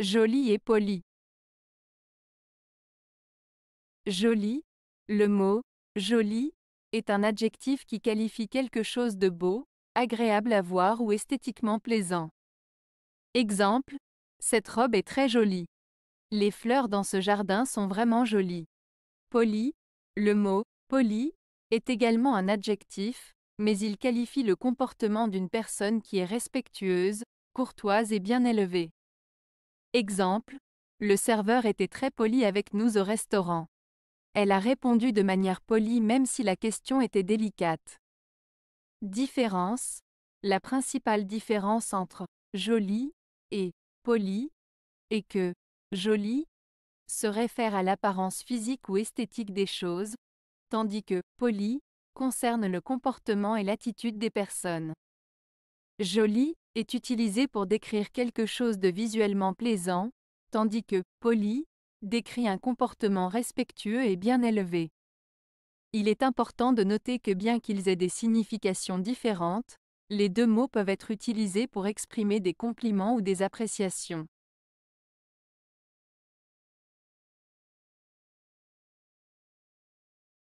Joli et poli. Joli, le mot joli est un adjectif qui qualifie quelque chose de beau, agréable à voir ou esthétiquement plaisant. Exemple, cette robe est très jolie. Les fleurs dans ce jardin sont vraiment jolies. Poli, le mot poli est également un adjectif, mais il qualifie le comportement d'une personne qui est respectueuse, courtoise et bien élevée. Exemple, le serveur était très poli avec nous au restaurant. Elle a répondu de manière polie même si la question était délicate. Différence. La principale différence entre jolie et poli est que jolie se réfère à l'apparence physique ou esthétique des choses, tandis que poli concerne le comportement et l'attitude des personnes. Joli est utilisé pour décrire quelque chose de visuellement plaisant, tandis que poli décrit un comportement respectueux et bien élevé. Il est important de noter que bien qu'ils aient des significations différentes, les deux mots peuvent être utilisés pour exprimer des compliments ou des appréciations.